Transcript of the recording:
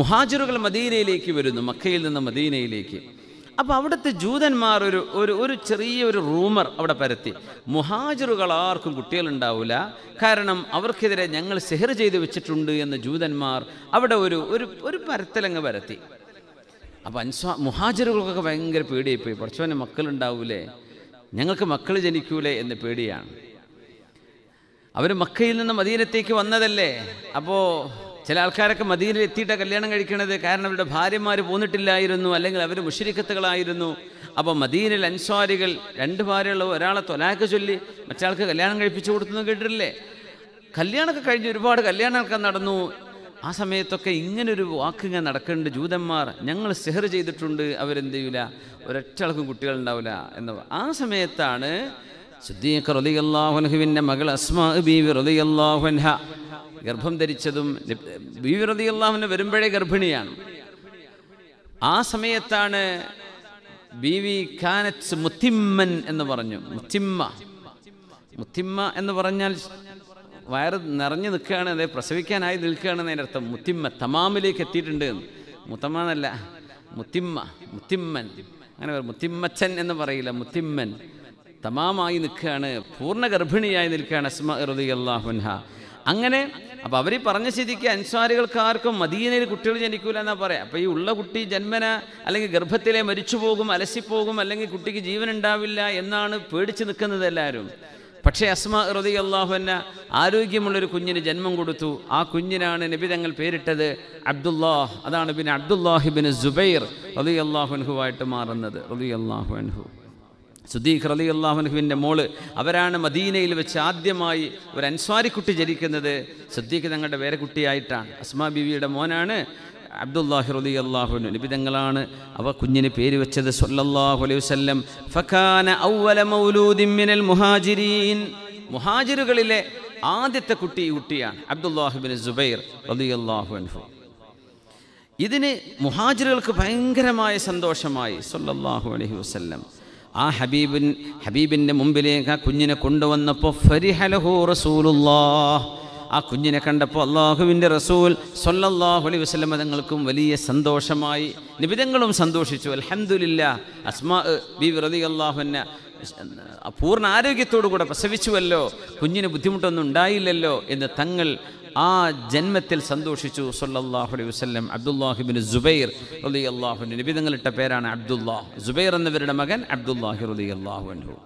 മുഹാജിറുകൾ മദീനയിലേക്ക് വരുന്നു മക്കയിൽ നിന്ന് മദീനയിലേക്ക് അപ്പോൾ അവിടുത്തെ ജൂതന്മാർ ഒരു ഒരു ഒരു ചെറിയ ഒരു റൂമർ അവിടെ പരത്തി മുഹാജിറുകൾ ആർക്കും കുട്ടികളുണ്ടാവില്ല കാരണം അവർക്കെതിരെ ഞങ്ങൾ സെഹർ ചെയ്ത് വെച്ചിട്ടുണ്ട് എന്ന ജൂതന്മാർ അവിടെ ഒരു ഒരു ഒരു പരത്തലങ്ങ് പരത്തി അപ്പോൾ അൻസ്വാ മുഹാജിറുകൾക്കൊക്കെ ഭയങ്കര പേടിയായിപ്പോയി കുറച്ചവന് മക്കളുണ്ടാവൂലേ ഞങ്ങൾക്ക് മക്കൾ ജനിക്കൂലേ എന്ന് പേടിയാണ് അവർ മക്കയിൽ നിന്ന് മദീനത്തേക്ക് വന്നതല്ലേ അപ്പോൾ ചില ആൾക്കാരൊക്കെ മദീനിൽ എത്തിയിട്ട് കല്യാണം കഴിക്കണത് കാരണം അവരുടെ ഭാര്യമാർ പോന്നിട്ടില്ലായിരുന്നു അല്ലെങ്കിൽ അവർ മുഷരിക്കത്തുകളായിരുന്നു അപ്പോൾ മദീനിൽ അൻസ്വാരികൾ രണ്ട് ഭാര്യയുള്ള ഒരാളെ തൊലാക്ക് ചൊല്ലി മറ്റാൾക്ക് കല്യാണം കഴിപ്പിച്ചു കൊടുത്തെന്ന് കേട്ടിട്ടില്ലേ കല്യാണമൊക്കെ കഴിഞ്ഞ് ഒരുപാട് കല്യാണമൊക്കെ നടന്നു ആ സമയത്തൊക്കെ ഇങ്ങനൊരു വാക്കിങ്ങ നടക്കുന്നുണ്ട് ജൂതന്മാർ ഞങ്ങൾ സെഹർ ചെയ്തിട്ടുണ്ട് അവരെന്ത് ചെയ്യൂല കുട്ടികൾ ഉണ്ടാവില്ല എന്ന് ആ സമയത്താണ് സുദ്ദീഖ് റലിയല്ലാഹുൻഹുവിൻ്റെ മകൾ അസ്മാ ബീവി റലിയല്ലാഹുൻഹ ഗർഭം ധരിച്ചതും ബീവിറതി വരുമ്പോഴേ ഗർഭിണിയാണ് ആ സമയത്താണ് ബീവി കാനറ്റ്സ് മുത്തിമ്മൻ എന്ന് പറഞ്ഞു മുത്തിമ്മ മുത്തിമ്മ എന്ന് പറഞ്ഞാൽ വയറ് നിറഞ്ഞു നിൽക്കുകയാണ് അതെ പ്രസവിക്കാനായി നിൽക്കുകയാണ് അതിൻ്റെ അർത്ഥം മുത്തിമ്മ തമാമിലേക്ക് എത്തിയിട്ടുണ്ട് എന്ന് മുത്തമ്മ എന്നല്ല മുത്തിമ്മ മുത്തിമ്മൻ അങ്ങനെ മുത്തിമ്മച്ചൻ എന്ന് പറയില്ല മുത്തിമ്മൻ തമാമായി നിൽക്കുകയാണ് പൂർണ്ണ ഗർഭിണിയായി നിൽക്കുകയാണ് അസ്മ ഇറുദി അള്ളാഹുൻഹ അങ്ങനെ അപ്പോൾ അവർ പറഞ്ഞ സ്ഥിതിക്ക് അൻസാരികൾക്ക് ആർക്കും മദീനയിൽ കുട്ടികൾ ജനിക്കൂല എന്നാ പറയാം അപ്പോൾ ഈ ഉള്ള കുട്ടി ജന്മന അല്ലെങ്കിൽ ഗർഭത്തിലെ മരിച്ചു പോകും അലസിപ്പോകും അല്ലെങ്കിൽ കുട്ടിക്ക് ജീവൻ ഉണ്ടാവില്ല എന്നാണ് പേടിച്ച് നിൽക്കുന്നത് എല്ലാവരും പക്ഷേ അസ്മ ഹൃദയ അള്ളാഹുന്ന ആരോഗ്യമുള്ളൊരു കുഞ്ഞിന് ജന്മം കൊടുത്തു ആ കുഞ്ഞിനാണ് നബി തങ്ങൾ പേരിട്ടത് അബ്ദുല്ലാഹ് അതാണ് പിന്നെ അബ്ദുല്ലാഹിബിന് ജുബൈർ റലി ആയിട്ട് മാറുന്നത് റലി അള്ളാഹുഹു അൻഹു സുദ്ദീഖ് അലി അള്ളാഹുനഹുവിൻ്റെ മോള് അവരാണ് മദീനയിൽ വെച്ച് ആദ്യമായി ഒരു അൻസ്വാരിക്കുട്ടി ജനിക്കുന്നത് സുദ്ദീഖ് തങ്ങളുടെ വേറെ കുട്ടിയായിട്ടാണ് അസ്മാ ബിവിയുടെ മോനാണ് അബ്ദുല്ലാഹി റലി അള്ളാഹുനു നിബിതങ്ങളാണ് അവ കുഞ്ഞിന് പേര് വെച്ചത് സൊല്ലാഹു അലൈഹി വല്ലം ഫഖാന ഔവല മൗലൂദിൻ മിനൽ മുഹാജിരീൻ മുഹാജിറുകളിലെ ആദ്യത്തെ കുട്ടി ഈ കുട്ടിയാണ് അബ്ദുല്ലാഹിബിൻ ജുബൈർ റലി അള്ളാഹു അൻഹു ഇതിന് മുഹാജിറുകൾക്ക് ഭയങ്കരമായ സന്തോഷമായി സൊല്ലാഹു അലൈഹി വസ്ല്ലം ആ ഹബീബിൻ ഹബീബിൻ്റെ മുമ്പിലേക്ക് ആ കുഞ്ഞിനെ കൊണ്ടുവന്നപ്പോൾ ഫരിഹലഹു റസൂലുല്ലാ ആ കുഞ്ഞിനെ കണ്ടപ്പോൾ അള്ളാഹുവിൻ്റെ റസൂൽ സൊല്ലാഹു അലൈ വസ്ലമ തങ്ങൾക്കും വലിയ സന്തോഷമായി നിബിതങ്ങളും സന്തോഷിച്ചു അലഹമുല്ല അസ്മാ ബി റതി അള്ളാഹുവിനെ പൂർണ്ണ ആരോഗ്യത്തോടു കൂടെ പ്രസവിച്ചുവല്ലോ കുഞ്ഞിന് ബുദ്ധിമുട്ടൊന്നും ഉണ്ടായില്ലല്ലോ എന്ന് തങ്ങൾ ആ ജന്മത്തിൽ സന്തോഷിച്ചു സല്ലാഹു അലൈഹി വസ്ലം അബ്ദുല്ലാഹിബിൻ ജുബൈർ റലി അള്ളാഹു നബി പേരാണ് അബ്ദുല്ലാഹ് ജുബൈർ എന്നവരുടെ മകൻ അബ്ദുല്ലാഹി റലി അൻഹു